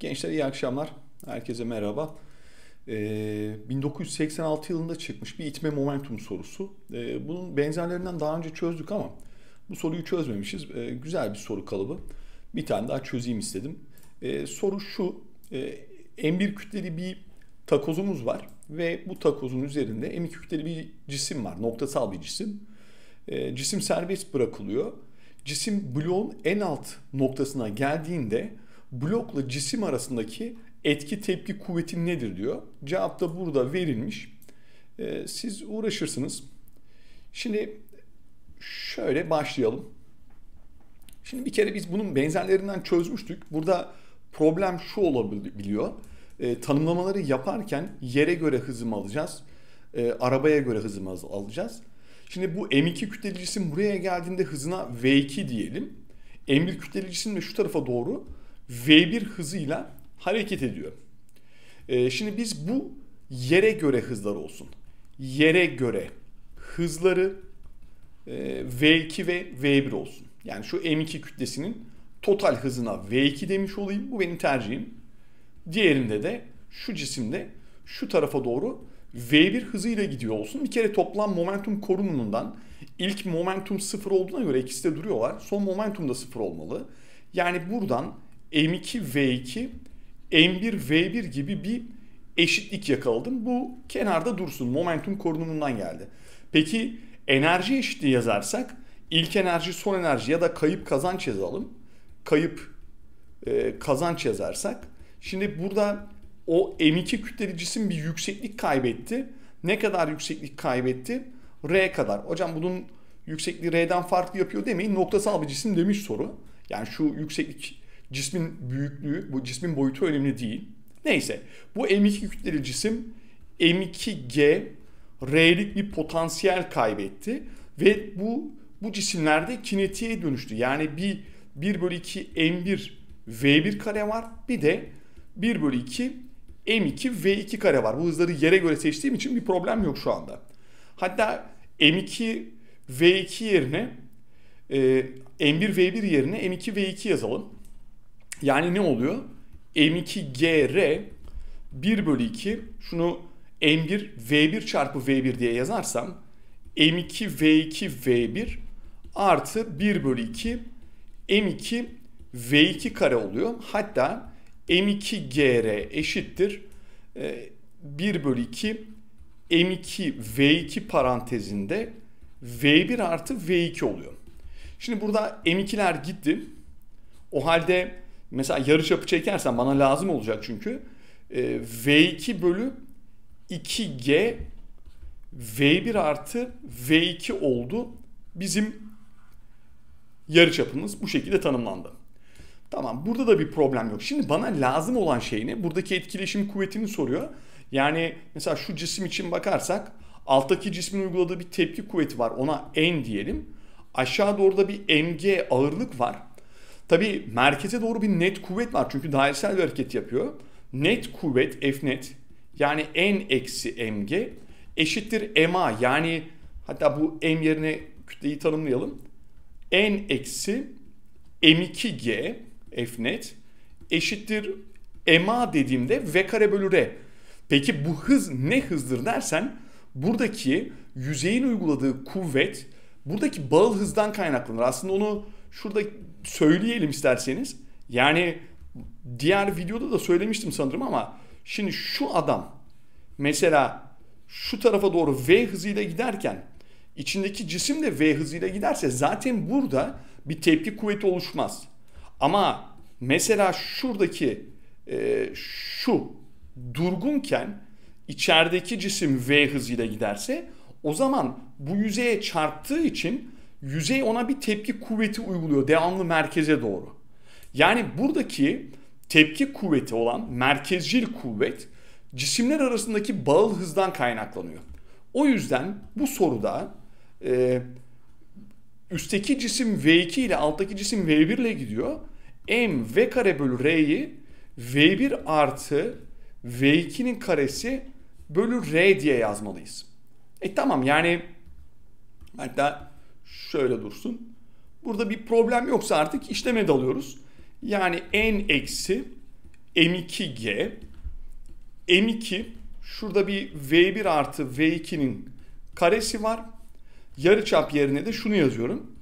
Gençler iyi akşamlar. Herkese merhaba. Ee, 1986 yılında çıkmış bir itme momentum sorusu. Ee, bunun benzerlerinden daha önce çözdük ama bu soruyu çözmemişiz. Ee, güzel bir soru kalıbı. Bir tane daha çözeyim istedim. Ee, soru şu. Ee, M1 kütleli bir takozumuz var ve bu takozun üzerinde M2 kütleli bir cisim var. Noktasal bir cisim. Ee, cisim serbest bırakılıyor. Cisim bloğun en alt noktasına geldiğinde blokla cisim arasındaki etki tepki kuvveti nedir diyor. Cevap da burada verilmiş. E, siz uğraşırsınız. Şimdi şöyle başlayalım. Şimdi bir kere biz bunun benzerlerinden çözmüştük. Burada problem şu olabiliyor. E, tanımlamaları yaparken yere göre hızımı alacağız. E, arabaya göre hızımı alacağız. Şimdi bu M2 kütleli buraya geldiğinde hızına V2 diyelim. M1 kütleli cisim de şu tarafa doğru V1 hızıyla hareket ediyor. Ee, şimdi biz bu yere göre hızlar olsun. Yere göre hızları e, V2 ve V1 olsun. Yani şu M2 kütlesinin total hızına V2 demiş olayım. Bu benim tercihim. Diğerinde de şu cisimde şu tarafa doğru V1 hızıyla gidiyor olsun. Bir kere toplam momentum korunumundan ilk momentum sıfır olduğuna göre ikisi de duruyorlar. Son momentum da sıfır olmalı. Yani buradan M2V2, M1V1 gibi bir eşitlik yakaladım. Bu kenarda dursun. Momentum korunumundan geldi. Peki enerji eşitliği yazarsak ilk enerji son enerji ya da kayıp kazanç yazalım. Kayıp e, kazanç yazarsak. Şimdi burada o M2 kütleli cisim bir yükseklik kaybetti. Ne kadar yükseklik kaybetti? R kadar. Hocam bunun yüksekliği R'den farklı yapıyor demeyin. Noktasal bir cisim demiş soru. Yani şu yükseklik cismin büyüklüğü, bu cismin boyutu önemli değil. Neyse bu M2 kütleli cisim M2G R'lik bir potansiyel kaybetti ve bu bu cisimlerde kinetiğe dönüştü. Yani bir 1 bölü 2 M1 V1 kare var bir de 1 bölü 2 M2 V2 kare var. Bu hızları yere göre seçtiğim için bir problem yok şu anda. Hatta M2 V2 yerine e, M1 V1 yerine M2 V2 yazalım. Yani ne oluyor? M2GR 1 bölü 2 şunu M1 V1 çarpı V1 diye yazarsam M2 V2 V1 artı 1 bölü 2 M2 V2 kare oluyor. Hatta M2 GR eşittir 1 e, bölü 2 M2 V2 parantezinde V1 artı V2 oluyor. Şimdi burada M2'ler gitti. O halde mesela yarı çapı çekersen bana lazım olacak çünkü. E, ee, V2 bölü 2G V1 artı V2 oldu. Bizim yarı çapımız bu şekilde tanımlandı. Tamam burada da bir problem yok. Şimdi bana lazım olan şey ne? Buradaki etkileşim kuvvetini soruyor. Yani mesela şu cisim için bakarsak alttaki cismin uyguladığı bir tepki kuvveti var. Ona N diyelim. Aşağı doğru da bir mg ağırlık var. Tabii merkeze doğru bir net kuvvet var çünkü dairesel bir hareket yapıyor. Net kuvvet F net yani N eksi mg eşittir ma yani hatta bu m yerine kütleyi tanımlayalım. N eksi m2g F net eşittir ma dediğimde v kare bölü r. Peki bu hız ne hızdır dersen buradaki yüzeyin uyguladığı kuvvet buradaki bağıl hızdan kaynaklanır. Aslında onu şurada söyleyelim isterseniz. Yani diğer videoda da söylemiştim sanırım ama şimdi şu adam mesela şu tarafa doğru V hızıyla giderken içindeki cisim de V hızıyla giderse zaten burada bir tepki kuvveti oluşmaz. Ama mesela şuradaki e, şu durgunken içerideki cisim V hızıyla giderse o zaman bu yüzeye çarptığı için yüzey ona bir tepki kuvveti uyguluyor devamlı merkeze doğru. Yani buradaki tepki kuvveti olan merkezcil kuvvet cisimler arasındaki bağıl hızdan kaynaklanıyor. O yüzden bu soruda e, üstteki cisim V2 ile alttaki cisim V1 ile gidiyor. M V kare bölü R'yi V1 artı V2'nin karesi bölü R diye yazmalıyız. E tamam yani hatta şöyle dursun. Burada bir problem yoksa artık işleme dalıyoruz. Yani n eksi m2g m2 şurada bir v1 artı v2'nin karesi var. Yarıçap yerine de şunu yazıyorum.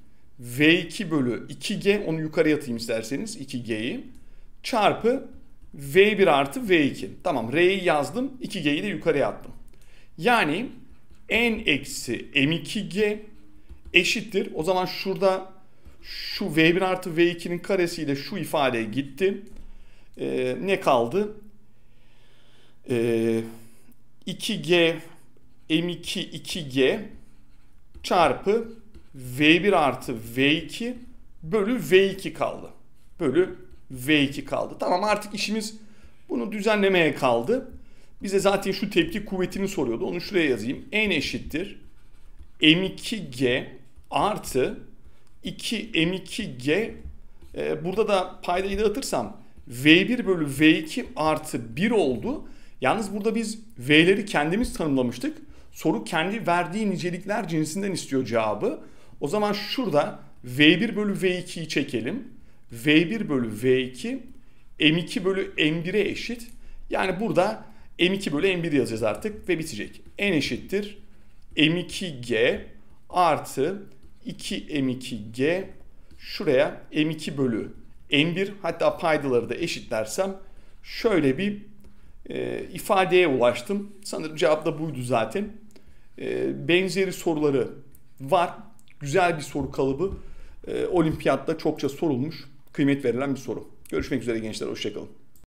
v2 bölü 2g onu yukarıya atayım isterseniz 2g'yi çarpı v1 artı v2. Tamam r'yi yazdım 2g'yi de yukarıya attım. Yani n eksi m2g eşittir. O zaman şurada şu V1 artı V2'nin karesiyle şu ifade gitti. Ee, ne kaldı? Ee, 2G M2 2G çarpı V1 artı V2 bölü V2 kaldı. Bölü V2 kaldı. Tamam artık işimiz bunu düzenlemeye kaldı. Bize zaten şu tepki kuvvetini soruyordu. Onu şuraya yazayım. N eşittir. M2G artı 2 M2G e, burada da paydayı dağıtırsam V1 bölü V2 artı 1 oldu. Yalnız burada biz V'leri kendimiz tanımlamıştık. Soru kendi verdiği nicelikler cinsinden istiyor cevabı. O zaman şurada V1 bölü V2'yi çekelim. V1 bölü V2 M2 bölü M1'e eşit. Yani burada M2 bölü M1 yazacağız artık ve bitecek. N eşittir M2G artı 2M2G şuraya M2 bölü M1 hatta paydaları da eşitlersem şöyle bir e, ifadeye ulaştım. Sanırım cevap da buydu zaten. E, benzeri soruları var. Güzel bir soru kalıbı. E, olimpiyatta çokça sorulmuş. Kıymet verilen bir soru. Görüşmek üzere gençler. Hoşçakalın.